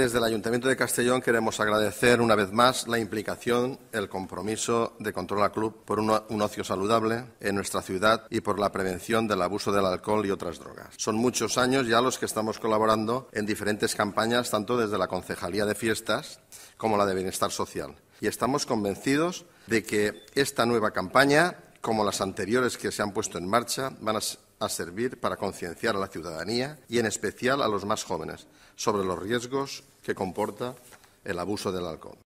Desde el Ayuntamiento de Castellón queremos agradecer una vez más la implicación, el compromiso de Controla Club por un, ocio saludable en nuestra ciudad y por la prevención del abuso del alcohol y otras drogas. Son muchos años ya los que estamos colaborando en diferentes campañas, tanto desde la Concejalía de Fiestas como la de Bienestar Social. Y estamos convencidos de que esta nueva campaña, como las anteriores que se han puesto en marcha, van a a servir para concienciar a la ciudadanía y en especial a los más jóvenes sobre los riesgos que comporta el abuso del alcohol.